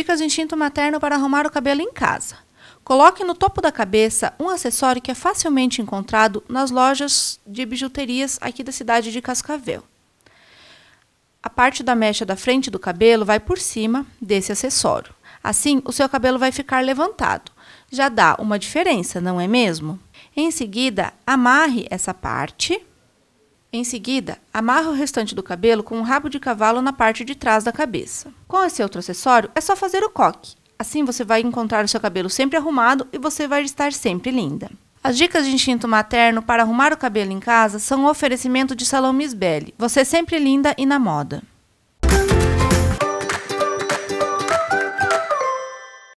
Dicas do instinto materno para arrumar o cabelo em casa. Coloque no topo da cabeça um acessório que é facilmente encontrado nas lojas de bijuterias aqui da cidade de Cascavel. A parte da mecha da frente do cabelo vai por cima desse acessório. Assim, o seu cabelo vai ficar levantado. Já dá uma diferença, não é mesmo? Em seguida, amarre essa parte em seguida, amarra o restante do cabelo com um rabo de cavalo na parte de trás da cabeça. Com esse outro acessório, é só fazer o coque. Assim você vai encontrar o seu cabelo sempre arrumado e você vai estar sempre linda. As dicas de instinto materno para arrumar o cabelo em casa são um oferecimento de Salão Miss Belly. Você é sempre linda e na moda.